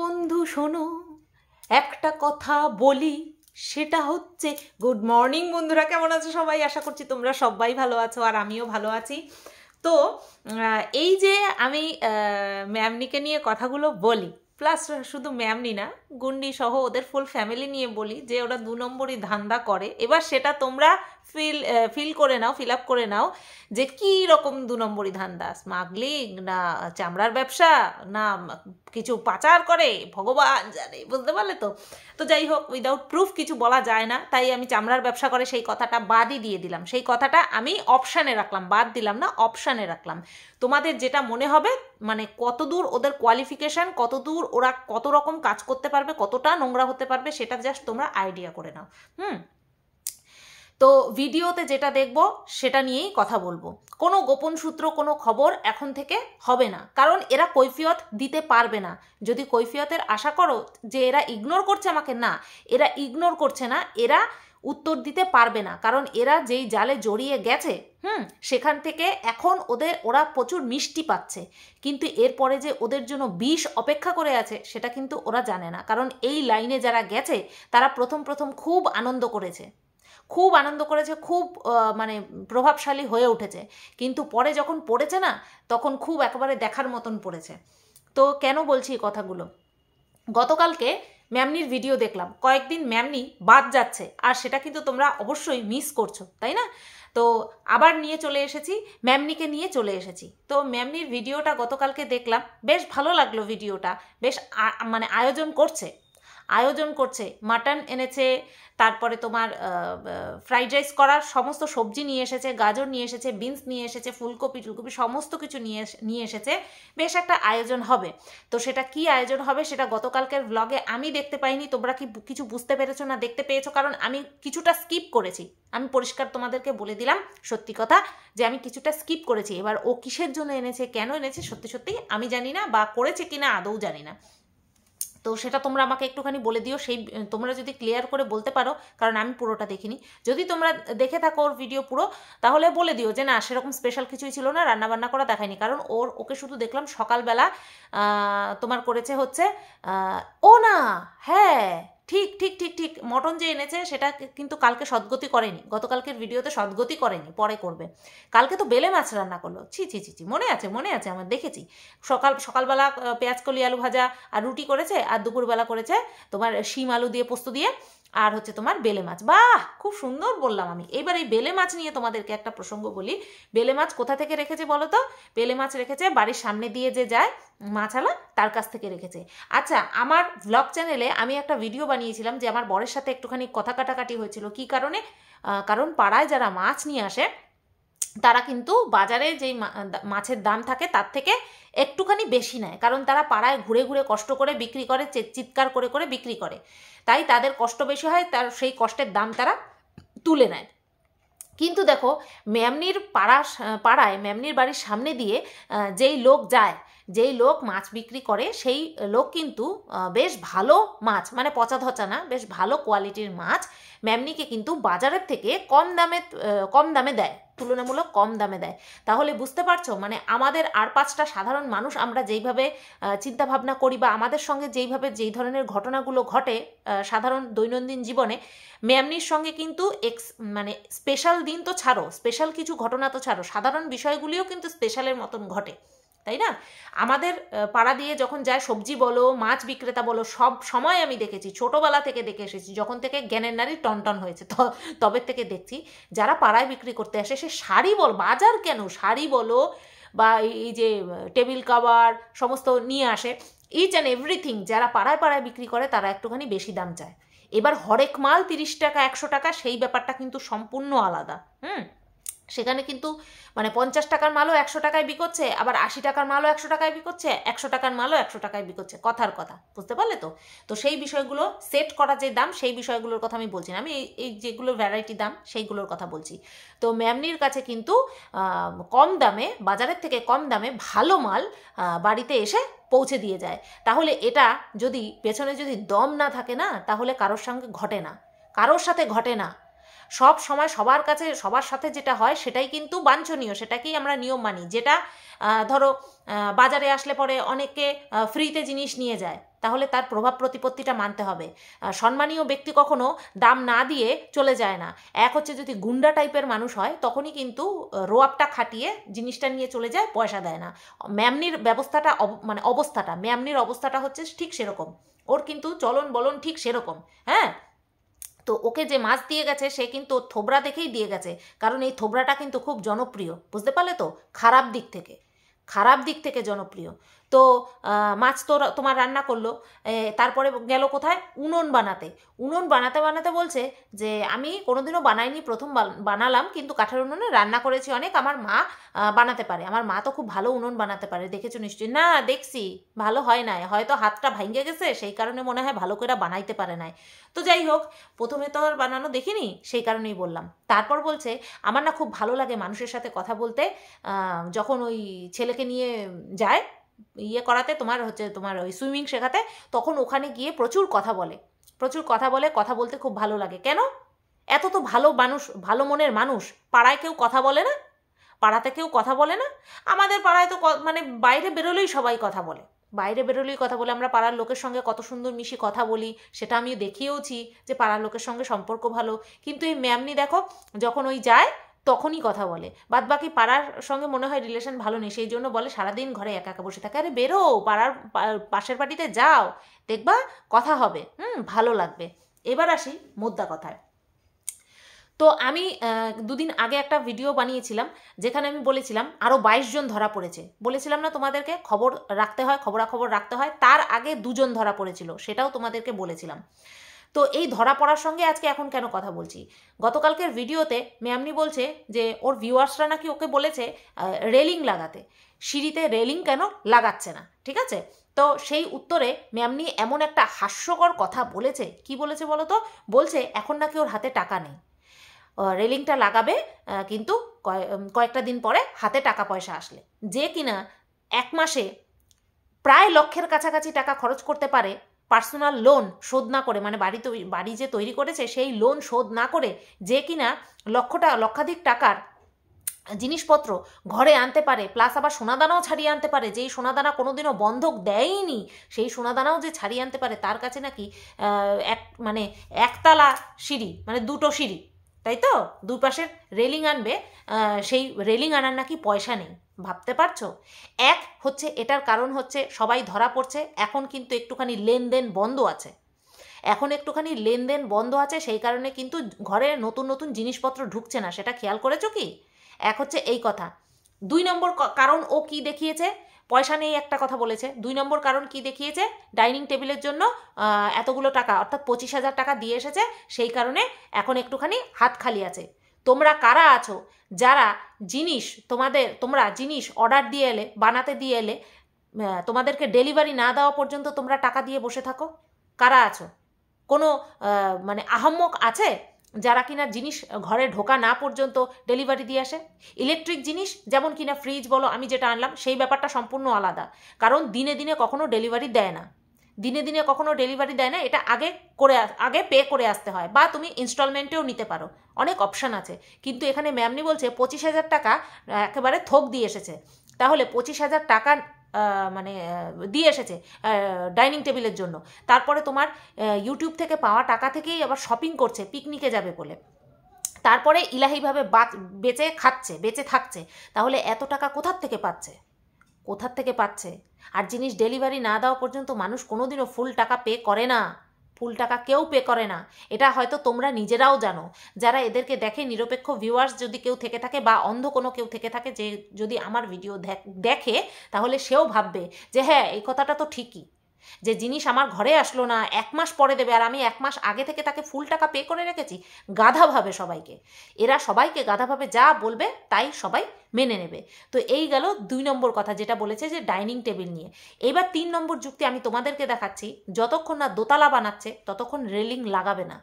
বন্ধু শোনো একটা কথা বলি সেটা হচ্ছে গুড মর্নিং বন্ধুরা কেমন আছো সবাই আশা করছি তোমরা সবাই ভালো আছো আর আমিও ভালো আছি তো এই যে আমি ম্যামনিকে নিয়ে কথাগুলো বলি প্লাস শুধু ম্যামনি না গুন্ডি সহ ওদের ফুল ফ্যামিলি নিয়ে বলি যে ওরা দু নম্বরই ধান্দা করে এবার সেটা তোমরা ফিল ফিল করে নাও ফিল আপ করে নাও যে কী রকম দু নম্বরই ধান্দা স্মাগলিং না চামড়ার ব্যবসা না কিছু পাচার করে ভগবান জানে বুঝতে পারলে তো তো যাই হোক উইদাউট প্রুফ কিছু বলা যায় না তাই আমি চামড়ার ব্যবসা করে সেই কথাটা বাদই দিয়ে দিলাম সেই কথাটা আমি অপশানে রাখলাম বাদ দিলাম না অপশানে রাখলাম তোমাদের যেটা মনে হবে মানে কতদূর ওদের কোয়ালিফিকেশান কতদূর ওরা কত রকম কাজ করতে পারবে কতটা নোংরা হতে পারবে সেটা জাস্ট তোমরা আইডিয়া করে নাও হুম তো ভিডিওতে যেটা দেখব সেটা নিয়েই কথা বলবো কোনো গোপন সূত্র কোনো খবর এখন থেকে হবে না কারণ এরা কৈফিয়ত দিতে পারবে না যদি কৈফিয়তের আশা করো যে এরা ইগনোর করছে আমাকে না এরা ইগনোর করছে না এরা উত্তর দিতে পারবে না কারণ এরা যেই জালে জড়িয়ে গেছে হুম সেখান থেকে এখন ওদের ওরা প্রচুর মিষ্টি পাচ্ছে কিন্তু এরপরে যে ওদের জন্য বিষ অপেক্ষা করে আছে সেটা কিন্তু ওরা জানে না কারণ এই লাইনে যারা গেছে তারা প্রথম প্রথম খুব আনন্দ করেছে খুব আনন্দ করেছে খুব মানে প্রভাবশালী হয়ে উঠেছে কিন্তু পরে যখন পড়েছে না তখন খুব একেবারে দেখার মতন পড়েছে তো কেন বলছি এই কথাগুলো গতকালকে ম্যামনির ভিডিও দেখলাম কয়েকদিন ম্যামনি বাদ যাচ্ছে আর সেটা কিন্তু তোমরা অবশ্যই মিস করছো তাই না তো আবার নিয়ে চলে এসেছি ম্যামনিকে নিয়ে চলে এসেছি তো ম্যামনির ভিডিওটা গতকালকে দেখলাম বেশ ভালো লাগলো ভিডিওটা বেশ মানে আয়োজন করছে আয়োজন করছে মাটন এনেছে তারপরে তোমার ফ্রাইড রাইস করার সমস্ত সবজি নিয়ে এসেছে গাজর নিয়ে এসেছে বিনস নিয়ে এসেছে ফুলকপি টুলকপি সমস্ত কিছু নিয়ে নিয়ে এসেছে বেশ একটা আয়োজন হবে তো সেটা কি আয়োজন হবে সেটা গতকালকের ব্লগে আমি দেখতে পাইনি তোমরা কি কিছু বুঝতে পেরেছো না দেখতে পেয়েছো কারণ আমি কিছুটা স্কিপ করেছি আমি পরিষ্কার তোমাদেরকে বলে দিলাম সত্যি কথা যে আমি কিছুটা স্কিপ করেছি এবার ও কিসের জন্য এনেছে কেন এনেছে সত্যি সত্যি আমি জানি না বা করেছে কিনা আদৌ জানি না তো সেটা তোমরা আমাকে একটুখানি বলে দিও সেই তোমরা যদি ক্লিয়ার করে বলতে পারো কারণ আমি পুরোটা দেখিনি যদি তোমরা দেখে থাকো ওর ভিডিও পুরো তাহলে বলে দিও যে না সেরকম স্পেশাল কিছুই ছিল না রান্নাবান্না করা দেখায়নি কারণ ওর ওকে শুধু দেখলাম সকালবেলা তোমার করেছে হচ্ছে ও না হ্যাঁ ঠিক ঠিক ঠিক ঠিক মটন যে এনেছে সেটা কিন্তু কালকে সদ্গতি করেনি গতকালকের ভিডিওতে সদ্গতি করেনি পরে করবে কালকে তো বেলে মাছ রান্না করলো ছি ছি ছি ছি মনে আছে মনে আছে আমার দেখেছি সকাল সকালবেলা পেঁয়াজ কলি আলু ভাজা আর রুটি করেছে আর দুপুরবেলা করেছে তোমার শিম আলু দিয়ে পোস্ত দিয়ে আর হচ্ছে তোমার বেলে মাছ বাহ খুব সুন্দর বললাম আমি এবার এই বেলে মাছ নিয়ে তোমাদেরকে একটা প্রসঙ্গ বলি বেলে মাছ কোথা থেকে রেখেছে বলো তো বেলে মাছ রেখেছে বাড়ির সামনে দিয়ে যে যায় মাছালা তার কাছ থেকে রেখেছে আচ্ছা আমার ব্লগ চ্যানেলে আমি একটা ভিডিও বানিয়েছিলাম যে আমার বরের সাথে একটুখানি কথা কাটাকাটি হয়েছিল কি কারণে কারণ পাড়ায় যারা মাছ নিয়ে আসে তারা কিন্তু বাজারে যেই মাছের দাম থাকে তার থেকে একটুখানি বেশি নেয় কারণ তারা পাড়ায় ঘুরে ঘুরে কষ্ট করে বিক্রি করে চিৎকার করে করে বিক্রি করে তাই তাদের কষ্ট বেশি হয় তার সেই কষ্টের দাম তারা তুলে নেয় কিন্তু দেখো ম্যামনির পাড়া পাড়ায় ম্যামনির বাড়ির সামনে দিয়ে যেই লোক যায় যেই লোক মাছ বিক্রি করে সেই লোক কিন্তু বেশ ভালো মাছ মানে পচা ধচা না বেশ ভালো কোয়ালিটির মাছ ম্যামনিকে কিন্তু বাজারের থেকে কম দামে কম দামে দেয় তুলনামূলক কম দামে দেয় তাহলে বুঝতে পারছো মানে আমাদের আর পাঁচটা সাধারণ মানুষ আমরা যেইভাবে চিন্তাভাবনা করি বা আমাদের সঙ্গে যেইভাবে যেই ধরনের ঘটনাগুলো ঘটে সাধারণ দৈনন্দিন জীবনে ম্যামনির সঙ্গে কিন্তু এক্স মানে স্পেশাল দিন তো ছাড়ো স্পেশাল কিছু ঘটনা তো ছাড়ো সাধারণ বিষয়গুলিও কিন্তু স্পেশালের মতন ঘটে তাই না আমাদের পাড়া দিয়ে যখন যায় সবজি বলো মাছ বিক্রেতা বলো সব সময় আমি দেখেছি ছোটোবেলা থেকে দেখে এসেছি যখন থেকে জ্ঞানের নারী টনটন হয়েছে তবে থেকে দেখছি যারা পাড়ায় বিক্রি করতে আসে সে শাড়ি বল বাজার কেন শাড়ি বলো বা এই যে টেবিল কাভার সমস্ত নিয়ে আসে ইচ অ্যান্ড এভরিথিং যারা পাড়ায় পাড়ায় বিক্রি করে তারা একটুখানি বেশি দাম চায় এবার হরেক মাল তিরিশ টাকা একশো টাকা সেই ব্যাপারটা কিন্তু সম্পূর্ণ আলাদা হুম সেখানে কিন্তু মানে পঞ্চাশ টাকার মালও একশো টাকায় বিকোচ্ছে আবার আশি টাকার মালও একশো টাকায় বিকোচ্ছে একশো টাকার মালও একশো টাকায় বিকোচ্ছে কথার কথা বুঝতে পারলে তো তো সেই বিষয়গুলো সেট করা যে দাম সেই বিষয়গুলোর কথা আমি বলছি না আমি এই যেগুলো ভ্যারাইটি দাম সেইগুলোর কথা বলছি তো ম্যামনির কাছে কিন্তু কম দামে বাজারের থেকে কম দামে ভালো মাল বাড়িতে এসে পৌঁছে দিয়ে যায় তাহলে এটা যদি পেছনে যদি দম না থাকে না তাহলে কারোর সঙ্গে ঘটে না কারোর সাথে ঘটে না সব সময় সবার কাছে সবার সাথে যেটা হয় সেটাই কিন্তু বাঞ্ছনীয় সেটাকেই আমরা নিয়ম মানি যেটা ধরো বাজারে আসলে পরে অনেকে ফ্রিতে জিনিস নিয়ে যায় তাহলে তার প্রভাব প্রতিপত্তিটা মানতে হবে সম্মানীয় ব্যক্তি কখনো দাম না দিয়ে চলে যায় না এক হচ্ছে যদি গুন্ডা টাইপের মানুষ হয় তখনই কিন্তু রোয়াবটা খাটিয়ে জিনিসটা নিয়ে চলে যায় পয়সা দেয় না ম্যামনির ব্যবস্থাটা মানে অবস্থাটা ম্যামনির অবস্থাটা হচ্ছে ঠিক সেরকম ওর কিন্তু চলন বলন ঠিক সেরকম হ্যাঁ তো ওকে যে মাছ দিয়ে গেছে সে কিন্তু থোবরা দেখেই দিয়ে গেছে কারণ এই থোবরাটা কিন্তু খুব জনপ্রিয় বুঝতে পারলে তো খারাপ দিক থেকে খারাপ দিক থেকে জনপ্রিয় তো মাছ তো তোমার রান্না করলো তারপরে গেল কোথায় উনুন বানাতে উনুন বানাতে বানাতে বলছে যে আমি কোনোদিনও বানাইনি প্রথম বানালাম কিন্তু কাঠের উনুনে রান্না করেছি অনেক আমার মা বানাতে পারে আমার মা তো খুব ভালো উনুন বানাতে পারে দেখেছো নিশ্চয়ই না দেখছি ভালো হয় নাই হয়তো হাতটা ভাঙে গেছে সেই কারণে মনে হয় ভালো করে বানাইতে পারে নাই তো যাই হোক প্রথমে তো আর বানানো দেখিনি সেই কারণেই বললাম তারপর বলছে আমার না খুব ভালো লাগে মানুষের সাথে কথা বলতে যখন ওই ছেলেকে সবাইকে নিয়ে যায় ইয়ে করাতে তোমার হচ্ছে তোমার ওই সুইমিং শেখাতে তখন ওখানে গিয়ে প্রচুর কথা বলে প্রচুর কথা বলে কথা বলতে খুব ভালো লাগে কেন এত তো ভালো মানুষ ভালো মনের মানুষ পাড়ায় কেউ কথা বলে না পাড়াতে কেউ কথা বলে না আমাদের পাড়ায় তো মানে বাইরে বেরোলেই সবাই কথা বলে বাইরে বেরোলেই কথা বলে আমরা পাড়ার লোকের সঙ্গে কত সুন্দর মিশি কথা বলি সেটা আমি দেখিয়েওছি যে পাড়ার লোকের সঙ্গে সম্পর্ক ভালো কিন্তু এই ম্যামনি দেখো যখন ওই যায় তখনই কথা বলে বাদ বাকি পাড়ার সঙ্গে মনে হয় রিলেশন ভালো নেই সেই জন্য বলে সারাদিন ঘরে একা একা বসে থাকে আরে বেরো পাড়ার পাশের পার্টিতে যাও দেখবা কথা হবে হুম ভালো লাগবে এবার আসি মোদ্দা কথায় তো আমি দুদিন আগে একটা ভিডিও বানিয়েছিলাম যেখানে আমি বলেছিলাম আরও বাইশ জন ধরা পড়েছে বলেছিলাম না তোমাদেরকে খবর রাখতে হয় খবরাখবর রাখতে হয় তার আগে দুজন ধরা পড়েছিল সেটাও তোমাদেরকে বলেছিলাম তো এই ধরা পড়ার সঙ্গে আজকে এখন কেন কথা বলছি গতকালকের ভিডিওতে ম্যামনি বলছে যে ওর ভিউয়ার্সরা নাকি ওকে বলেছে রেলিং লাগাতে সিঁড়িতে রেলিং কেন লাগাচ্ছে না ঠিক আছে তো সেই উত্তরে ম্যামনি এমন একটা হাস্যকর কথা বলেছে কি বলেছে বলো তো বলছে এখন নাকি ওর হাতে টাকা নেই রেলিংটা লাগাবে কিন্তু কয়েকটা দিন পরে হাতে টাকা পয়সা আসলে যে কিনা এক মাসে প্রায় লক্ষের কাছাকাছি টাকা খরচ করতে পারে পার্সোনাল লোন শোধ না করে মানে বাড়ি বাড়ি যে তৈরি করেছে সেই লোন শোধ না করে যে কিনা লক্ষটা লক্ষাধিক টাকার জিনিসপত্র ঘরে আনতে পারে প্লাস আবার সোনাদানাও ছাড়িয়ে আনতে পারে যেই সোনাদানা কোনোদিনও বন্ধক দেয়নি সেই সোনাদানাও যে ছাড়িয়ে আনতে পারে তার কাছে নাকি এক মানে একতলা সিঁড়ি মানে দুটো সিঁড়ি তাই তো দুপাশের রেলিং আনবে সেই রেলিং আনার নাকি পয়সা নেই ভাবতে পারছো এক হচ্ছে এটার কারণ হচ্ছে সবাই ধরা পড়ছে এখন কিন্তু একটুখানি লেনদেন বন্ধ আছে এখন একটুখানি লেনদেন বন্ধ আছে সেই কারণে কিন্তু ঘরে নতুন নতুন জিনিসপত্র ঢুকছে না সেটা খেয়াল করেছো কি এক হচ্ছে এই কথা দুই নম্বর কারণ ও কি দেখিয়েছে পয়সা নেই একটা কথা বলেছে দুই নম্বর কারণ কি দেখিয়েছে ডাইনিং টেবিলের জন্য এতগুলো টাকা অর্থাৎ পঁচিশ হাজার টাকা দিয়ে এসেছে সেই কারণে এখন একটুখানি হাত খালি আছে তোমরা কারা আছো যারা জিনিস তোমাদের তোমরা জিনিস অর্ডার দিয়ে এলে বানাতে দিয়ে এলে তোমাদেরকে ডেলিভারি না দেওয়া পর্যন্ত তোমরা টাকা দিয়ে বসে থাকো কারা আছো কোনো মানে আহম্মক আছে যারা কিনা জিনিস ঘরে ঢোকা না পর্যন্ত ডেলিভারি দিয়ে আসে ইলেকট্রিক জিনিস যেমন কিনা ফ্রিজ বলো আমি যেটা আনলাম সেই ব্যাপারটা সম্পূর্ণ আলাদা কারণ দিনে দিনে কখনো ডেলিভারি দেয় না দিনে দিনে কখনো ডেলিভারি দেয় না এটা আগে করে আগে পে করে আসতে হয় বা তুমি ইনস্টলমেন্টেও নিতে পারো অনেক অপশান আছে কিন্তু এখানে ম্যামনি বলছে পঁচিশ হাজার টাকা একেবারে থোক দিয়ে এসেছে তাহলে পঁচিশ হাজার টাকা মানে দিয়ে এসেছে ডাইনিং টেবিলের জন্য তারপরে তোমার ইউটিউব থেকে পাওয়া টাকা থেকেই আবার শপিং করছে পিকনিকে যাবে বলে তারপরে ইলাহিভাবে বেঁচে খাচ্ছে বেঁচে থাকছে তাহলে এত টাকা কোথার থেকে পাচ্ছে কোথার থেকে পাচ্ছে আর জিনিস ডেলিভারি না দেওয়া পর্যন্ত মানুষ কোনোদিনও ফুল টাকা পে করে না ফুল টাকা কেউ পে করে না এটা হয়তো তোমরা নিজেরাও জানো যারা এদেরকে দেখে নিরপেক্ষ ভিউয়ার্স যদি কেউ থেকে থাকে বা অন্ধ কোনো কেউ থেকে থাকে যে যদি আমার ভিডিও দেখে তাহলে সেও ভাববে যে হ্যাঁ এই কথাটা তো ঠিকই যে জিনিস আমার ঘরে আসলো না এক মাস পরে দেবে আর আমি এক মাস আগে থেকে তাকে ফুল টাকা পে করে রেখেছি গাধাভাবে সবাইকে এরা সবাইকে গাধাভাবে যা বলবে তাই সবাই মেনে নেবে তো এই গেল দুই নম্বর কথা যেটা বলেছে যে ডাইনিং টেবিল নিয়ে এবার তিন নম্বর যুক্তি আমি তোমাদেরকে দেখাচ্ছি যতক্ষণ না দোতলা বানাচ্ছে ততক্ষণ রেলিং লাগাবে না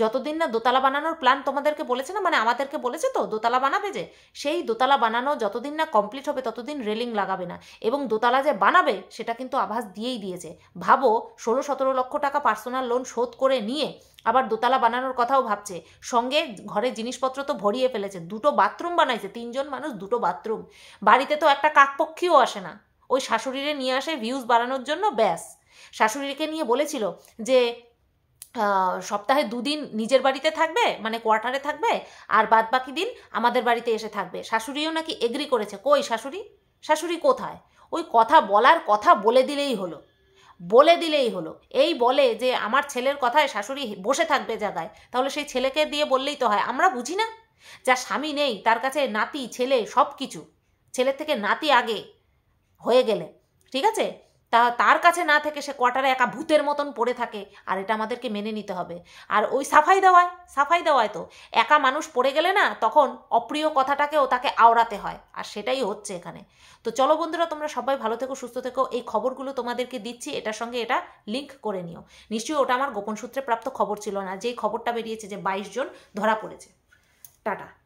যতদিন না দোতলা বানানোর প্ল্যান তোমাদেরকে বলেছে না মানে আমাদেরকে বলেছে তো দোতলা বানাবে যে সেই দোতলা বানানো যতদিন না কমপ্লিট হবে ততদিন রেলিং লাগাবে না এবং দোতলা যে বানাবে সেটা কিন্তু আভাস দিয়েই দিয়েছে ভাবো ষোলো সতেরো লক্ষ টাকা পার্সোনাল লোন শোধ করে নিয়ে আবার দোতলা বানানোর কথাও ভাবছে সঙ্গে ঘরে জিনিসপত্র তো ভরিয়ে ফেলেছে দুটো বাথরুম বানাইছে তিনজন মানুষ দুটো বাথরুম বাড়িতে তো একটা কাকপক্ষীও আসে না ওই শাশুড়িরে নিয়ে আসে ভিউজ বাড়ানোর জন্য ব্যাস শাশুড়িকে নিয়ে বলেছিল যে সপ্তাহে দুদিন নিজের বাড়িতে থাকবে মানে কোয়ার্টারে থাকবে আর বাদ বাকি দিন আমাদের বাড়িতে এসে থাকবে শাশুড়িও নাকি এগ্রি করেছে কই শাশুড়ি শাশুড়ি কোথায় ওই কথা বলার কথা বলে দিলেই হলো বলে দিলেই হলো এই বলে যে আমার ছেলের কথায় শাশুড়ি বসে থাকবে জায়গায় তাহলে সেই ছেলেকে দিয়ে বললেই তো হয় আমরা বুঝি না যা স্বামী নেই তার কাছে নাতি ছেলে সব কিছু ছেলের থেকে নাতি আগে হয়ে গেলে ঠিক আছে তা তার কাছে না থেকে সে কোয়ার্টারে একা ভূতের মতন পড়ে থাকে আর এটা আমাদেরকে মেনে নিতে হবে আর ওই সাফাই দেওয়ায় সাফাই দেওয়ায় তো একা মানুষ পড়ে গেলে না তখন অপ্রিয় কথাটাকেও তাকে আওড়াতে হয় আর সেটাই হচ্ছে এখানে তো চলো বন্ধুরা তোমরা সবাই ভালো থেকো সুস্থ থেকো এই খবরগুলো তোমাদেরকে দিচ্ছি এটার সঙ্গে এটা লিঙ্ক করে নিও নিশ্চয়ই ওটা আমার গোপন সূত্রে প্রাপ্ত খবর ছিল না যেই খবরটা বেরিয়েছে যে বাইশ জন ধরা পড়েছে টাটা